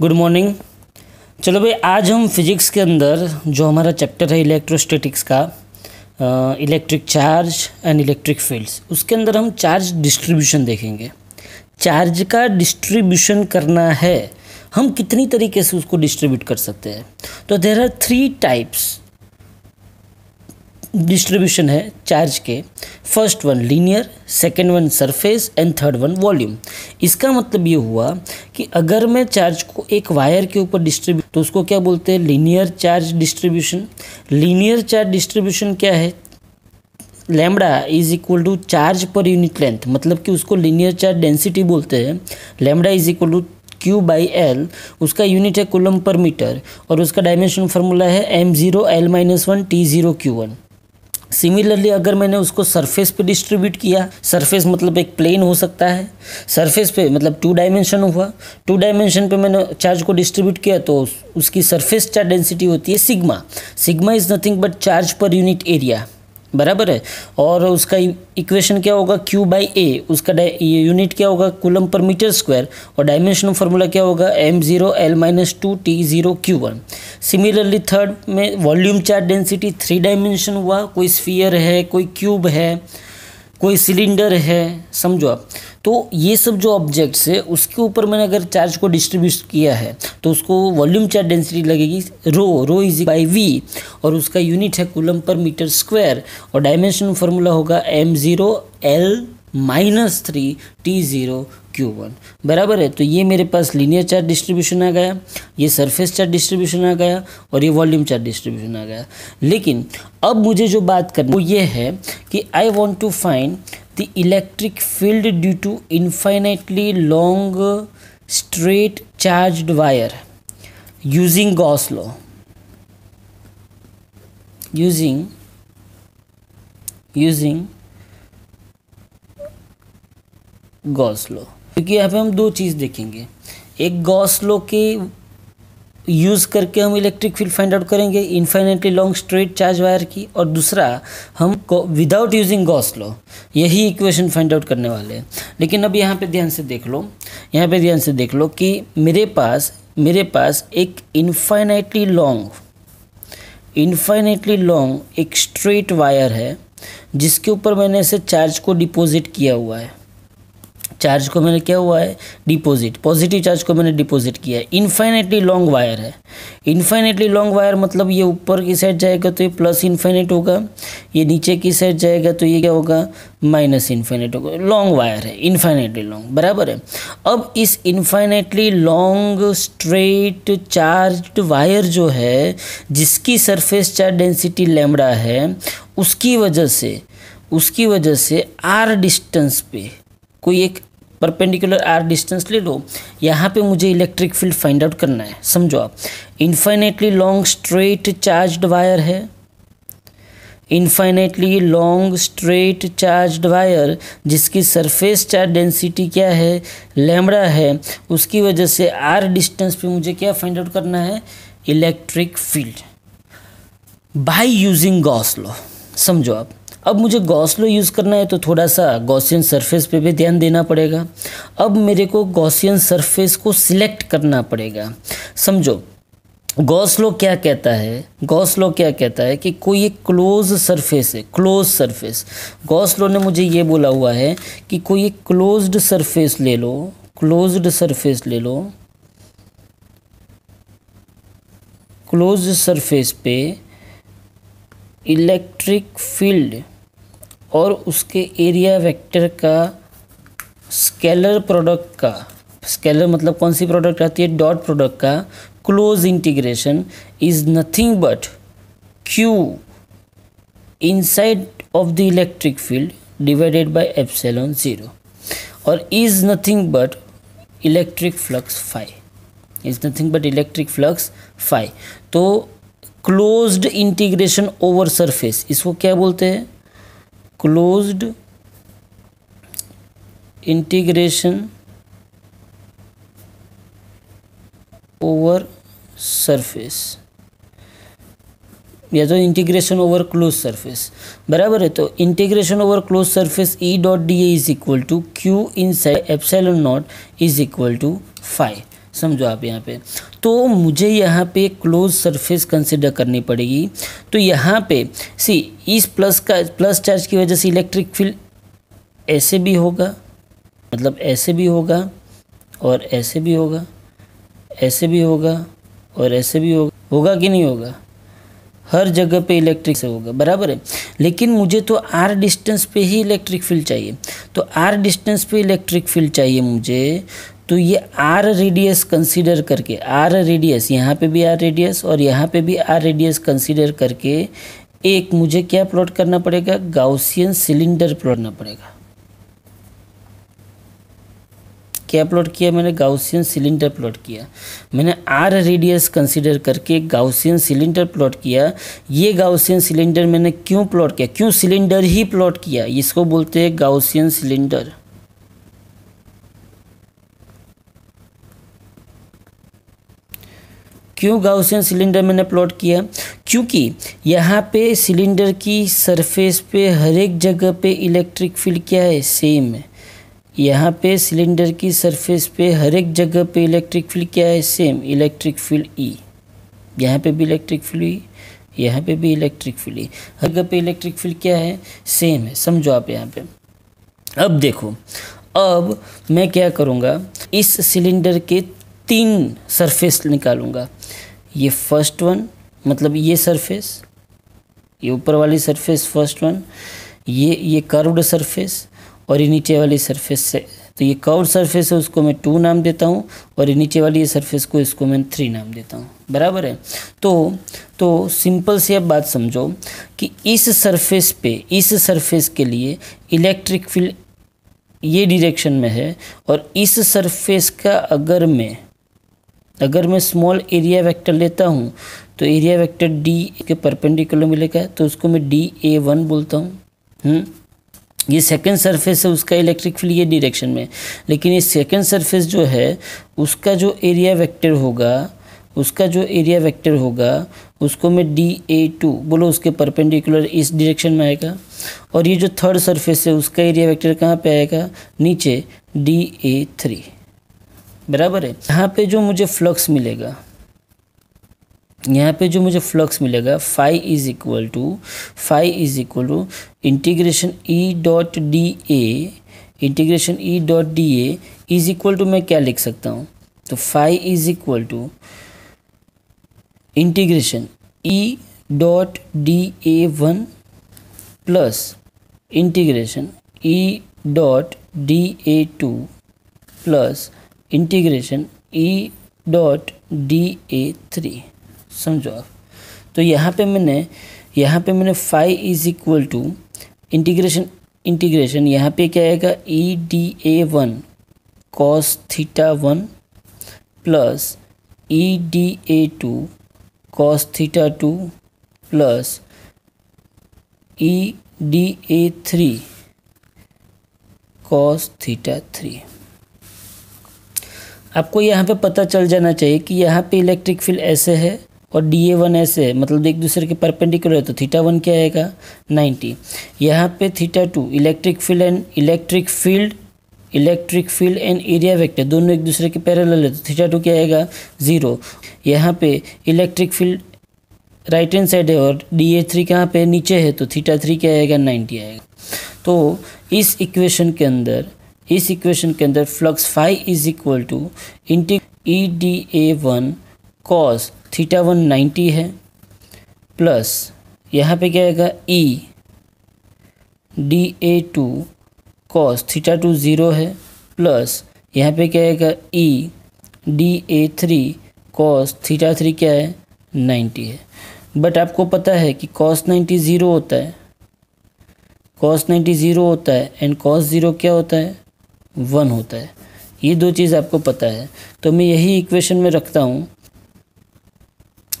Good morning चलो भाई आज हम फिजिक्स के अंदर जो हमारा चैप्टर है इलेक्ट्रोस्टैटिक्स का electric charge and electric fields उसके अंदर हम चार्ज डिस्ट्रीब्यूशन देखेंगे चार्ज का डिस्ट्रीब्यूशन करना है हम कितनी तरीके से उसको डिस्ट्रीब्यूट कर सकते हैं तो there are three types distribution है चार्ज के first one linear second one surface and third one volume इसका मतलब ये हुआ कि अगर मैं चार्ज को एक वायर के ऊपर डिस्ट्रीब्यूट तो उसको क्या बोलते हैं linear charge distribution linear charge distribution क्या है lambda is equal to charge per unit length मतलब कि उसको लीनियर चार्ज डेंसिटी बोलते हैं lambda is equal to Q by L उसका यूनिट है कुलम पर मीटर और उसका डायमेंशन फार्मूला है M zero L minus one T zero Q one similarly अगर मैंने उसको सरफेस पे डिस्ट्रीब्यूट किया सरफेस मतलब एक प्लेन हो सकता है सरफेस पे मतलब टू डायमेंशन हुआ टू डायमेंशन पे मैंने चार्ज को डिस्ट्रीब्यूट किया तो उसकी सरफेस चार्ज डेंसिटी होती है sigma sigma is nothing but charge per unit area बराबर है और उसका इक्वेशन क्या होगा क्यू बाई ए उसका यूनिट क्या होगा कुलम पर मीटर स्क्वायर और डायमेंशन फार्मूला क्या होगा M zero L minus two T zero Q one similarly third में volume charge density three dimension हुआ कोई स्फीयर है कोई क्यूब है कोई सिलेंडर है समझो आप तो ये सब जो ऑब्जेक्ट्स है उसके ऊपर मैंने अगर चार्ज को डिस्ट्रीब्यूट किया है तो उसको वॉल्यूम चार्ज डेंसिटी लगेगी rho rho is by V और उसका यूनिट है कूलम पर मीटर स्क्वायर और डायमेंशन फार्मूला होगा M zero L minus three T zero Q one बराबर है तो ये मेरे पास लीनियर चार्ज डिस्ट्रीब्यूशन आ गया ये सरफेस चार्ज डिस्ट्रीब्यूशन आ गया और ये वॉल्यूम चार्ज डिस्ट्रीब्यूशन आ गया लेकिन अब मुझे जो बात करनी वो ये है कि I want to find the electric field due to infinitely long straight charge wire using Gauss law using using Gauss law क्योंकि यहाँ पे हम दो चीज़ देखेंगे एक गॉस लो के यूज़ करके हम इलेक्ट्रिक फील्ड फाइंड आउट करेंगे infinitely long straight charge wire की और दूसरा हम विदाउट यूजिंग गॉस लो यही इक्वेशन फाइंड आउट करने वाले हैं लेकिन अब यहाँ पे ध्यान से देख लो यहाँ पे ध्यान से देख लो कि मेरे पास मेरे पास एक इन्फाइनेटली लॉन्ग इन्फाइनेटली लॉन्ग एक स्ट्रेट वायर है जिसके ऊपर मैंने इसे चार्ज को डिपोज़िट किया हुआ है चार्ज को मैंने क्या हुआ है डिपॉजिट पॉजिटिव चार्ज को मैंने डिपॉजिट किया है इन्फाइनेटली लॉन्ग वायर है इन्फाइनेटली लॉन्ग वायर मतलब ये ऊपर की साइड जाएगा तो ये प्लस इन्फाइनेट होगा ये नीचे की साइड जाएगा तो ये क्या होगा माइनस इन्फाइनेट होगा लॉन्ग वायर है इन्फाइनेटली लॉन्ग बराबर है अब इस infinitely long straight charge wire जो है जिसकी सरफेस चार्ज डेंसिटी लेमड़ा है उसकी वजह से उसकी वजह से आर डिस्टेंस पे कोई एक परपेंडिकुलर आर डिस्टेंस ले लो यहाँ पे मुझे इलेक्ट्रिक फील्ड फाइंड आउट करना है समझो आप infinitely long straight charge wire है infinitely long straight charge wire जिसकी सरफेस चार्ज डेंसिटी क्या है लैमड़ा है उसकी वजह से आर डिस्टेंस पे मुझे क्या फाइंड आउट करना है electric field by using Gauss law समझो आप अब मुझे गौसलो यूज़ करना है तो थोड़ा सा गौसियन सरफेस पे भी ध्यान देना पड़ेगा अब मेरे को गौसियन सरफेस को सिलेक्ट करना पड़ेगा समझो गौसलो क्या कहता है गौसलो क्या कहता है कि कोई एक क्लोज सरफेस है क्लोज सरफेस गौसलो ने मुझे ये बोला हुआ है कि कोई एक क्लोज्ड सरफेस ले लो क्लोज्ड सरफेस ले लो क्लोज सरफेस पे इलेक्ट्रिक फील्ड और उसके एरिया वेक्टर का स्केलर प्रोडक्ट का स्केलर मतलब कौन सी प्रोडक्ट आती है डॉट प्रोडक्ट का close integration is nothing but Q inside of the electric field divided by epsilon zero और is nothing but electric flux phi is nothing but electric flux phi तो closed integration over surface इसको क्या बोलते हैं closed integration over surface या तो integration over close surface बराबर है तो integration over close surface E dot D A is equal to Q inside epsilon naught is equal to phi समझो आप यहाँ पे तो मुझे यहाँ पे क्लोज सरफेस कंसिडर करनी पड़ेगी तो यहाँ पे सी इस प्लस का प्लस चार्ज की वजह से इलेक्ट्रिक फील्ड ऐसे भी होगा मतलब ऐसे भी होगा और ऐसे भी होगा ऐसे भी होगा और ऐसे भी होगा होगा कि नहीं होगा हर जगह पे इलेक्ट्रिक से होगा बराबर है लेकिन मुझे तो आर डिस्टेंस पे ही इलेक्ट्रिक फील्ड चाहिए तो आर डिस्टेंस पे इलेक्ट्रिक फील्ड चाहिए मुझे तो ये आर रेडियस कंसीडर करके आर रेडियस यहाँ पे भी आर रेडियस और यहाँ पे भी आर रेडियस कंसीडर करके एक मुझे क्या प्लॉट करना पड़ेगा गाउसियन सिलेंडर प्लॉट करना पड़ेगा क्या प्लॉट किया मैंने गाउसियन सिलेंडर प्लॉट किया मैंने आर रेडियस कंसीडर करके गाउसियन सिलेंडर प्लॉट किया ये गाउसियन सिलेंडर मैंने क्यों प्लॉट किया क्यों सिलेंडर ही प्लॉट किया इसको बोलते हैं गाउसियन सिलेंडर क्यों गाउसियन सिलेंडर मैंने प्लॉट किया क्योंकि यहाँ पे सिलेंडर की सरफेस पे हर एक जगह पे इलेक्ट्रिक फील्ड क्या है सेम है यहाँ पे सिलेंडर की सरफेस पे हर एक जगह पे इलेक्ट्रिक फील्ड क्या है same electric field E e। यहाँ पे भी इलेक्ट्रिक फील्ड ई e, यहाँ पे भी इलेक्ट्रिक फील्ड ई e। हर जगह पे इलेक्ट्रिक फील्ड क्या है सेम है समझो आप यहाँ पे अब देखो अब मैं क्या करूँगा इस सिलेंडर के तीन सरफेस निकालूंगा ये फर्स्ट वन मतलब ये सरफेस ये ऊपर वाली सरफेस फर्स्ट वन ये ये कर्व्ड सरफेस और ये नीचे वाली सरफेस से तो ये कर्व सरफेस है उसको मैं टू नाम देता हूँ और ये नीचे वाली ये सरफेस को इसको मैं थ्री नाम देता हूँ बराबर है तो तो सिंपल से अब बात समझो कि इस सरफेस पे इस सरफेस के लिए इलेक्ट्रिक फील्ड ये डिरेक्शन में है और इस सरफेस का अगर मैं अगर मैं स्मॉल एरिया वेक्टर लेता हूँ तो एरिया वेक्टर डी के परपेंडिकुलर मिलेगा तो उसको मैं डी ए वन बोलता हूँ हम्म? ये सेकंड सरफेस है उसका इलेक्ट्रिक फील्ड ये डिरेक्शन में लेकिन ये सेकंड सरफेस जो है उसका जो एरिया वेक्टर होगा उसका जो एरिया वेक्टर होगा उसको मैं डी ए टू बोलो उसके परपेंडिकुलर इस डिरेक्शन में आएगा और ये जो थर्ड सरफेस है उसका एरिया वेक्टर कहाँ पे आएगा नीचे डी ए थ्री बराबर है यहाँ पे जो मुझे फ्लक्स मिलेगा यहाँ पे जो मुझे फ्लक्स मिलेगा phi is equal to phi is equal to integration E dot D A integration E dot D A is equal to मैं क्या लिख सकता हूँ तो phi is equal to integration E dot D A one plus integration E dot D A two plus integration E dot D A three समझो आप तो यहाँ पे मैंने यहाँ पे मैंने phi is equal to integration integration यहाँ पे क्या आएगा E D A one cos theta one plus E D A two cos theta two plus E D A three cos theta three आपको यहाँ पे पता चल जाना चाहिए कि यहाँ पे इलेक्ट्रिक फील्ड ऐसे है और डी ए वन ऐसे है मतलब एक दूसरे के परपेंडिकुलर है तो थीटा वन क्या आएगा नाइन्टी यहाँ पे theta two electric field and electric field electric field and area vector दोनों एक दूसरे के पैरेलल है तो थीटा टू क्या आएगा ज़ीरो यहाँ पे electric field right hand side है और डी ए थ्री कहाँ पर नीचे है तो थीटा थ्री क्या आएगा नाइन्टी आएगा तो इस इक्वेशन के अंदर इस इक्वेशन के अंदर flux phi is equal to इंटी E D A one cos theta one ninety है प्लस यहाँ पे क्या आएगा E D A two cos theta two zero है प्लस यहाँ पे क्या आएगा E D A three cos theta three क्या है नाइन्टी है बट आपको पता है कि कॉस नाइन्टी ज़ीरो होता है कॉस नाइन्टी ज़ीरो होता है एंड कॉस ज़ीरो क्या होता है वन होता है ये दो चीज़ आपको पता है तो मैं यही इक्वेशन में रखता हूँ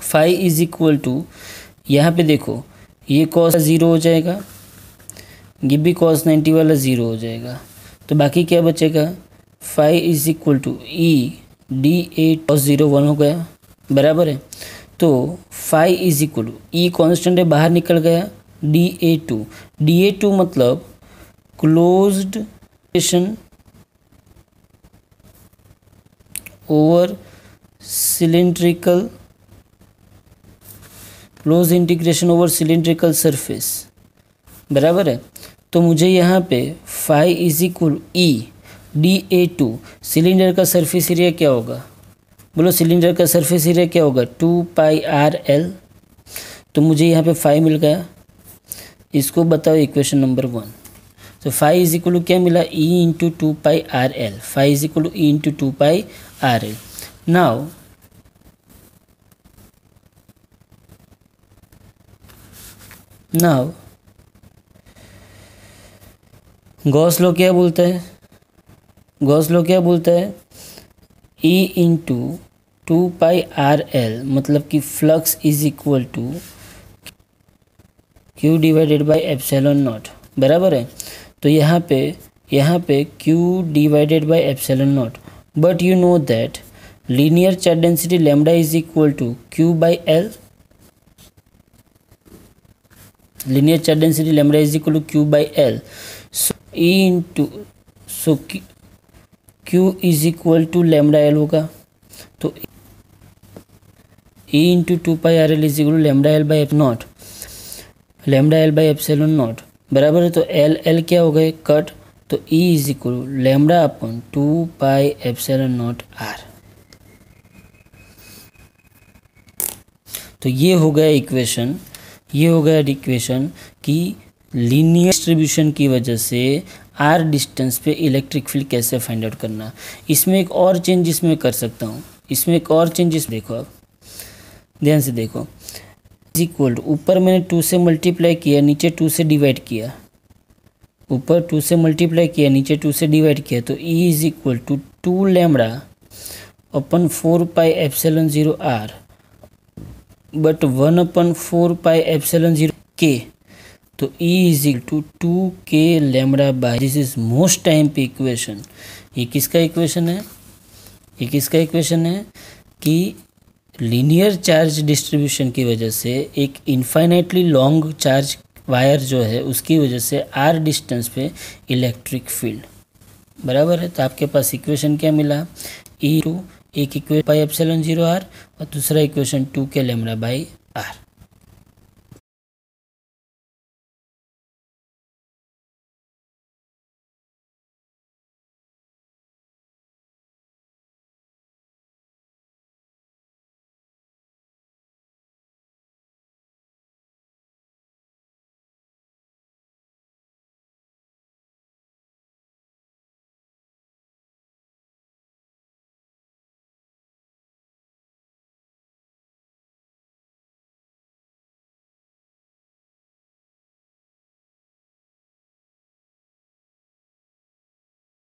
फाइव इज इक्वल टू यहाँ पे देखो ये कॉस ज़ीरो हो जाएगा ये भी कॉस नाइन्टी वाला ज़ीरो हो जाएगा तो बाकी क्या बचेगा phi is equal to E D A cos zero one हो गया बराबर है तो phi is equal to E constant है बाहर निकल गया D A two D A two मतलब closed equation over cylindrical close integration over cylindrical surface बराबर है तो मुझे यहाँ पे phi is equal E D A two cylinder का सरफेस एरिया क्या होगा बोलो सिलेंडर का सरफेस एरिया क्या होगा टू पाई आर एल तो मुझे यहाँ पे फाइव मिल गया इसको बताओ इक्वेशन नंबर वन तो फाइव इज इक्वल क्या मिला E into two pi R L phi is equal E into two pi R L now now Gauss law क्या बोलते है गॉस लो क्या बोलते है E into two pi R L मतलब कि flux is equal to Q divided by epsilon naught बराबर है तो यहाँ पे यहाँ पे q divided by epsilon naught but you know that linear charge density lambda is equal to q by L linear charge density lambda is equal to q by L so e into so q, is equal to to L होगा तो e into two pi R L is equal to lambda L by एफ naught lambda L by epsilon naught बराबर है तो L L क्या हो गए cut तो E is equal lambda upon two pi epsilon naught R तो ये हो गया इक्वेशन ये हो गया इक्वेशन कि लीनियर डिस्ट्रीब्यूशन की वजह से आर डिस्टेंस पे इलेक्ट्रिक फील्ड कैसे फाइंड आउट करना इसमें एक और चेंज इसमें कर सकता हूँ इसमें एक और चेंज इस देखो आप ध्यान से देखो इज इक्वल टू ऊपर मैंने टू से मल्टीप्लाई किया नीचे टू से डिवाइड किया ऊपर टू से मल्टीप्लाई किया नीचे टू से डिवाइड किया तो E is equal to two lambda upon four pi epsilon zero R but one upon four pi epsilon zero K तो E is equal to two K lambda by this is most time पे equation ये किसका equation है ये किसका equation है कि linear charge distribution की वजह से एक इन्फाइनाइटली लॉन्ग चार्ज वायर जो है उसकी वजह से आर डिस्टेंस पे इलेक्ट्रिक फील्ड बराबर है तो आपके पास इक्वेशन क्या मिला ई e टू एक equation by epsilon zero R और दूसरा equation two K lambda by are